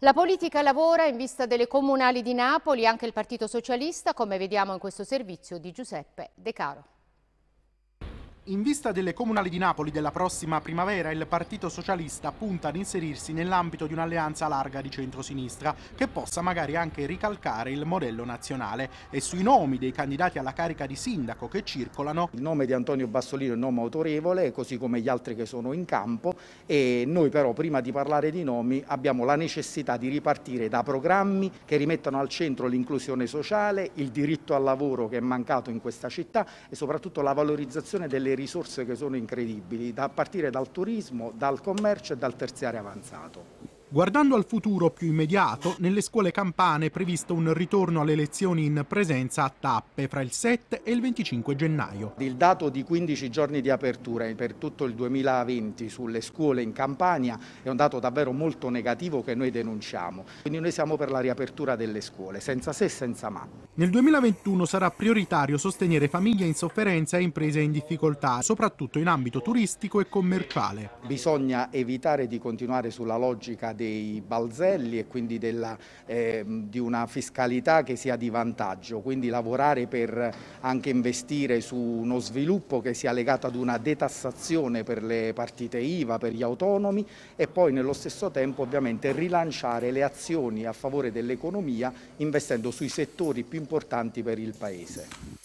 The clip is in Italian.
La politica lavora in vista delle comunali di Napoli, anche il Partito Socialista, come vediamo in questo servizio di Giuseppe De Caro. In vista delle comunali di Napoli della prossima primavera, il Partito Socialista punta ad inserirsi nell'ambito di un'alleanza larga di centrosinistra che possa magari anche ricalcare il modello nazionale. E sui nomi dei candidati alla carica di sindaco che circolano... Il nome di Antonio Bassolino è un nome autorevole, così come gli altri che sono in campo e noi però prima di parlare di nomi abbiamo la necessità di ripartire da programmi che rimettano al centro l'inclusione sociale, il diritto al lavoro che è mancato in questa città e soprattutto la valorizzazione delle risorse che sono incredibili, da partire dal turismo, dal commercio e dal terziario avanzato. Guardando al futuro più immediato, nelle scuole campane è previsto un ritorno alle lezioni in presenza a tappe fra il 7 e il 25 gennaio. Il dato di 15 giorni di apertura per tutto il 2020 sulle scuole in Campania è un dato davvero molto negativo che noi denunciamo. Quindi noi siamo per la riapertura delle scuole, senza se e senza ma. Nel 2021 sarà prioritario sostenere famiglie in sofferenza e imprese in difficoltà, soprattutto in ambito turistico e commerciale. Bisogna evitare di continuare sulla logica dei balzelli e quindi della, eh, di una fiscalità che sia di vantaggio, quindi lavorare per anche investire su uno sviluppo che sia legato ad una detassazione per le partite IVA, per gli autonomi e poi nello stesso tempo ovviamente rilanciare le azioni a favore dell'economia investendo sui settori più importanti per il Paese.